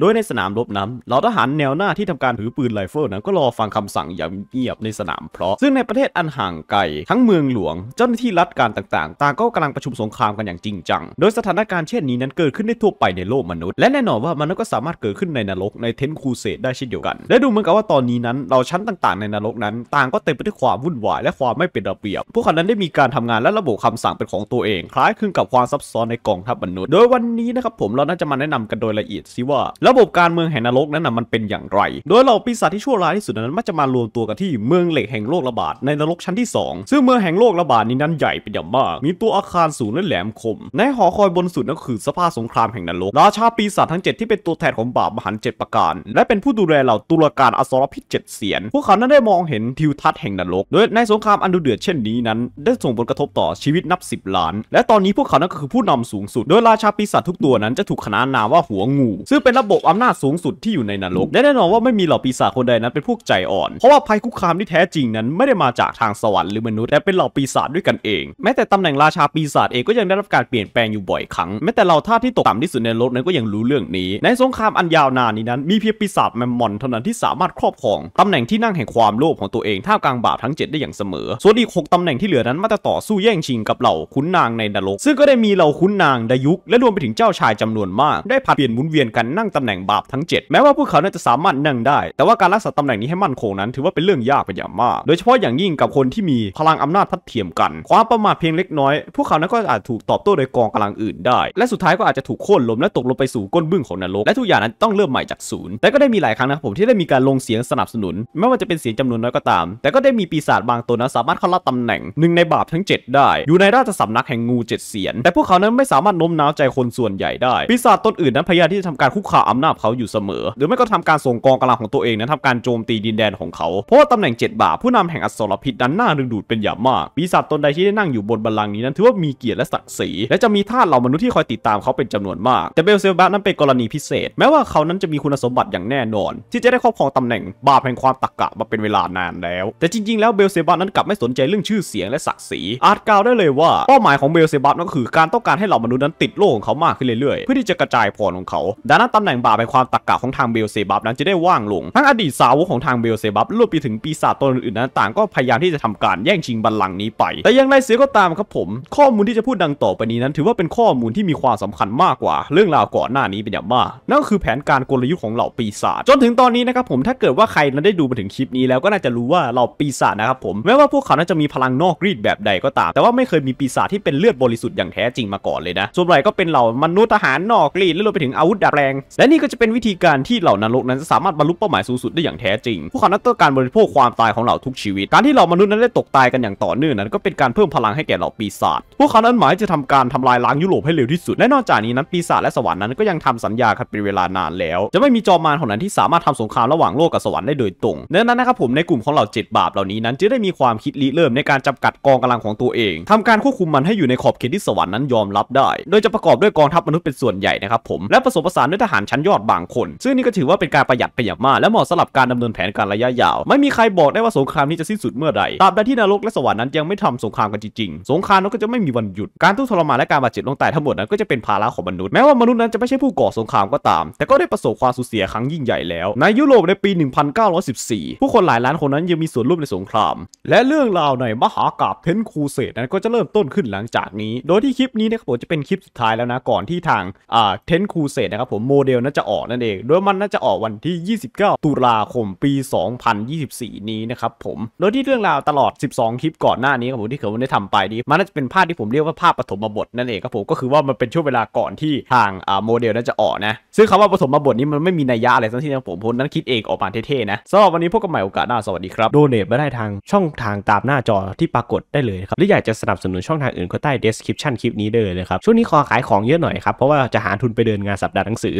โดยในสนามรบนั้นเหล่าทหารแนวหน้าที่ทำการถือปืนไรเฟิลนั้นก็รอฟังคำสั่งอย่างเงียบในสนามเพราะ ซึ่งในประเทศอันห่างไกลทั้งเมืองหลวงเจ้าหน้าที่รัฐการต่างๆ ต่างก็กำลังประชุมสงครามกันอย่างจริงจัง โดยสถานการณ์เช่นนี้นั้นเกิดขึ้นได้ทั่วไปในโลกมนุษย์และแน่นอนว่ามันก็สามารถเกิดขึ้นในนรกในเทนคูเซตได้เช่นเดียวกันและดูเหมือนกับว่าตอนนี้นั้นเราชั้นต่างๆ ในนรกนั้นต่างก็เต็มไปด้วยความวุ่นวายและความไม่เป็นระเบียบพวกเขานั้นได้มีการทำงานและระบบคำสั่งเป็นของตัวเอง คล้ายคลึงกับความซับซ้อนในกองทัพมนุษย์โดยวันนี้นะครับผมเราน่าจะมาแนะนำกันโดยละเอียดซิว่าระบบการ เมืองแห่งนรกนั้นน่ะมันเป็นอย่างไร โดยเหล่าปีศาจที่ชั่วร้ายที่สุดนั้นมักจะมารวมตัวกันที่เมืองเหล็กแห่งโลกระบาดในนรกชั้นที่2ซึ่งเมืองแห่งโลกระบาดนี้นั้นใหญ่เป็นอย่างมาก มีตัวอาคารสูงและแหลมคม ในหอคอยบนสุดนั่นคือสภาสงครามแห่งนรก ราชาปีศาจทั้ง7ที่เป็นตัวแทนของบาปมหันเจ็ดประการ และเป็นผู้ดูแลเหล่าตุลาการอสรพิษเจ็ดเสียนพวกเขานั้นได้มองเห็นทิวทัศน์แห่งนรก โดยในสงครามอันดุเดือดเช่นนี้นั้น ได้ส่งผลกระทบต่อชีวิตนับ 10 ล้าน และตอนนี้พวกเขานั้นก็คือผู้นำสูงสุดโดยราชาปีศาจทุกตัวนั้นจะถูกขนานนามว่าหัวงู ซึ่งเป็นระบกอำนาจสูงสุดที่อยู่ในนรกและแน่นอนว่าไม่มีเหล่าปีศาจคนใดนั้นเป็นพวกใจอ่อนเพราะว่าภัยคุกคามที่แท้จริงนั้นไม่ได้มาจากทางสวรรค์หรือมนุษย์แต่เป็นเหล่าปีศาจด้วยกันเองแม้แต่ตำแหน่งราชาปีศาจเองก็ยังได้รับการเปลี่ยนแปลงอยู่บ่อยครั้งแม้แต่เหล่าท่าที่ตกต่ำที่สุดในโลกนั้นก็ยังรู้เรื่องนี้ ในสงครามอันยาวนานนี้นั้นมีเพียงปีศาจแมมมอนเท่านั้นที่สามารถครอบครองตำแหน่งที่นั่งแห่งความโลภของตัวเองท่ามกลางบาปทั้ง7ได้อย่างเสมอส่วนอีก6ตำแหน่งที่เหลือนั้นมาจะต่อสู้แย่งชิงกับเหล่าขุนนางในนรก ซึ่งก็ได้มีเหล่าขุนนางดายุกและรวมไปถึงเจ้าชายจำนวนมากได้ผัดเปลี่ยนหมุนเวียนกันนั่งตตำแหน่งบาปทั้ง 7 แม้ว่าพวกเขาจะสามารถนั่งได้แต่ว่าการรักษาตำแหน่งนี้ให้มั่นคงนั้นถือว่าเป็นเรื่องยากเป็นอย่างมาก โดยเฉพาะอย่างยิ่งกับคนที่มีพลังอำนาจทัดเทียมกัน ความประมาทเพียงเล็กน้อยพวกเขานั้นก็อาจถูกตอบโต้โดยกองกำลังอื่นได้และสุดท้ายก็อาจจะถูกโค่นล้มและตกลงไปสู่ก้นบึ้งของนรกและทุกอย่างนั้นต้องเริ่มใหม่จากศูนย์แต่ก็ได้มีหลายครั้งนะครับผมที่ได้มีการลงเสียงสนับสนุนไม่ว่าจะเป็นเสียงจำนวนน้อยก็ตาม แต่ก็ได้มีปีศาจบางตัวนะสามารถเข้ารับตำแหน่งหนึ่งในบาปทั้ง 7 ได้อยู่ในราชสำนักแห่งงูเจ็ดเสียนแต่พวกเขานั้นไม่สามารถโน้มน้าวใจคนส่วนใหญ่ได้ปีศาจตนอื่นนั้นพยายามที่จะทำการคุกคาอำนาจเขาอยู่เสมอ หรือไม่ก็ทำการส่งกองกำลังของตัวเองนั้นทำการโจมตีดินแดนของเขา เพราะว่าตำแหน่งเจ็ดบาผู้นำแห่งอสรพิษนั้นน่าดึงดูดเป็นอย่างมากปีศาจตนใดที่ได้นั่งอยู่บนบัลลังก์นี้นั้น ถือว่ามีเกียรติและศักดิ์ศรี และจะมีทาสเหล่ามนุษย์ที่คอยติดตามเขาเป็นจำนวนมาก แต่เบลเซลบานั้นเป็นกรณีพิเศษ แม้ว่าเขานั้นจะมีคุณสมบัติอย่างแน่นอน ที่จะได้ครอบครองตำแหน่งบาปแห่งความตักกะมาเป็นเวลานานแล้ว แต่จริงๆ แล้วเบลเซบานั้นกลับไม่สนใจเรื่องชื่อเสียงและศักดิ์ศรี อาจกล่าวได้เลยว่าเป้าหมายของเบลเซบนั้นก็คือ การต้องการให้เหล่ามนุษย์นั้นติดโลกของเขามากขึ้นเรื่อยๆ เพื่อที่จะกระจายพรของเขาดังนั้นตำแหน่งนบาปในความตรกกะของทางเบลเซบับนั้นจะได้ว่างลง ทั้งอดีตสาวของทางเบลเซบับรวมไปถึงปีศาจตนอื่นๆนั้นต่างก็พยายามที่จะทำการแย่งชิงบัลลังก์นี้ไป แต่อย่างไรเสียก็ตามครับผม ข้อมูลที่จะพูดดังต่อไปนี้นั้นถือว่าเป็นข้อมูลที่มีความสำคัญมากกว่า เรื่องราวก่อนหน้านี้เป็นอย่างมาก นั่นก็คือแผนการกลยุทธ์ของเหล่าปีศาจ จนถึงตอนนี้นะครับผม ถ้าเกิดว่าใครนั้นได้ดูมาถึงคลิปนี้แล้วก็น่าจะรู้ว่าเหล่าปีศาจนะครับผมแม้ว่าพวกเขานั้นจะมีพลังนอกรีดแบบใดก็ตาม แต่ว่าไม่เคยมีปีศาจที่เป็นเลือดบริสุทธิ์อย่างแท้จริงมาก่อนเลยนะส่วนใหญ่ก็เป็นเหล่ามนุษย์ทหารนอกรีดและรวมไปถึงอาวุธดัดแปลงและนี่ก็จะเป็นวิธีการที่เหล่านรกนั้นสามารถบรรลุเป้าหมายสูงสุดได้อย่างแท้จริง พวกเขานั้นต้องการบริโภคความตายของเหล่าทุกชีวิต การที่เหล่ามนุษย์นั้นได้ตกตายกันอย่างต่อเนื่องนั้นก็เป็นการเพิ่มพลังให้แก่เหล่าปีศาจ พวกเขานั้นหมายจะทำการทำลายล้างยุโรปให้เร็วที่สุด และนอกจากนี้นั้นปีศาจและสวรรค์นั้นก็ยังทำสัญญากันเป็นเวลานานแล้ว จะไม่มีจอมมารของนั้นที่สามารถทำสงครามระหว่างโลกกับสวรรค์ได้โดยตรง เนื่องนั้นนะครับผมในกลุ่มของเหล่าเจ็ดบาปเหล่านี้นั้นจะได้มีความคิดริเริ่มในการจำกัดกองกำลังของตัวเอง ทำการควบคุมมันให้อยู่ในขอบเขตที่สวรรค์นั้นยอมรับได้ โดยจะประกอบด้วยกองทัพมนุษย์เป็นส่วนใหญ่นะครับผมและผสมผสานด้วยทหารชัันยอดบางคน ซึ่งนี่ก็ถือว่าเป็นการประหยัดเปอย่างมาก และเหมาะสำหรับการดำเนินแผนการระยะยาว ไม่มีใครบอกได้ว่าสงครามนี้จะสิ้นสุดเมื่อใดตราบใดที่นรกและสวรรค์นั้นยังไม่ทำสงครามกันจริงๆ สงครามนั้นก็จะไม่มีวันหยุด การทุกทรมานและการบาดเจ็บลงตาทั้งหมดนั้นก็จะเป็นภาระของมนุษย์ แม้ว่ามนุษย์นั้นจะไม่ใช่ผู้ก่อสงครามก็ตาม แต่ก็ได้ประสบความสูญเสียครั้งยิ่งใหญ่แล้ว ในยุโรปในปี 1914 ผู้คนหลายล้านคนนั้นยังมีส่วนร่วมในสงคราม และเรื่องราวในมหากาบเทนคูเซตนั้นก็จะเริ่มต้นขึ้นหลังจากนี้ โดยที่คลิปนี้นะครับผมจะเป็นคลิปสุดท้ายแล้วนะก่อนที่ทางอ่าเทนคูเซตนะครับผมโมเดลน่าจะออกนั่นเอง โดยมันน่าจะออกวันที่ 29 ตุลาคม ปี 2024 นี้นะครับผม โดยที่เรื่องราวตลอด 12 คลิปก่อนหน้านี้ครับผมที่เขมได้ทำไปนี้มันน่าจะเป็นภาพที่ผมเรียกว่าภาพปฐมบทนั่นเองครับผมก็คือว่ามันเป็นช่วงเวลาก่อนที่ทางอ่าโมเดลน่าจะออกนะ ซึ่งคำว่าปฐมบทนี้มันไม่มีนัยยะอะไรสักทีนะผมนั้นคิดเองออกมาเท่ๆนะสำหรับวันนี้พบกันใหม่โอกาสหน้าสวัสดีครับ โดเนทมาได้ทางช่องทางตามหน้าจอที่ปรากฏได้เลยครับ หรืออยากจะสนับสนุนช่องทางอื่นก็ใต้ description คลิปนี้ได้เลยครับ ช่วงนี้ขอขายของเยอะหน่อยครับเพราะว่าจะหาทุนไปเดินงานสัปดาห์หนังสือ